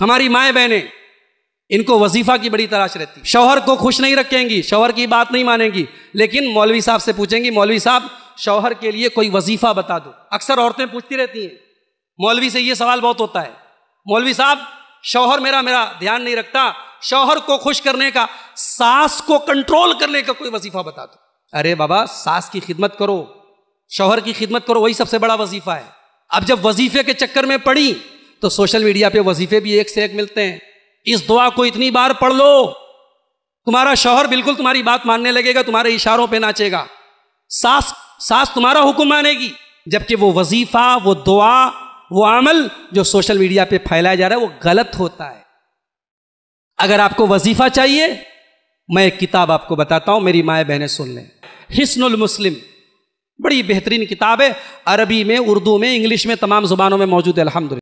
हमारी माए बहनें इनको वजीफा की बड़ी तलाश रहती शौहर को खुश नहीं रखेंगी शौहर की बात नहीं मानेंगी लेकिन मौलवी साहब से पूछेंगी मौलवी साहब शौहर के लिए कोई वजीफा बता दो अक्सर औरतें पूछती रहती हैं मौलवी से ये सवाल बहुत होता है मौलवी साहब शौहर मेरा मेरा ध्यान नहीं रखता शौहर को खुश करने का सास को कंट्रोल करने का कोई वजीफा बता दो अरे बाबा सास की खिदमत करो शौहर की खिदमत करो वही सबसे बड़ा वजीफा है अब जब वजीफे के चक्कर में पड़ी तो सोशल मीडिया पे वजीफे भी एक से एक मिलते हैं इस दुआ को इतनी बार पढ़ लो तुम्हारा शौहर बिल्कुल तुम्हारी बात मानने लगेगा तुम्हारे इशारों पे नाचेगा सास सास तुम्हारा हुक्म मानेगी जबकि वो वजीफा वो दुआ वो अमल जो सोशल मीडिया पे फैलाया जा रहा है वो गलत होता है अगर आपको वजीफा चाहिए मैं एक किताब आपको बताता हूँ मेरी माए बहनें सुन लें हिस्नुल मुस्लिम बड़ी बेहतरीन किताब है अरबी में उर्दू में इंग्लिश में तमाम ज़ुबानों में मौजूद है अलहमद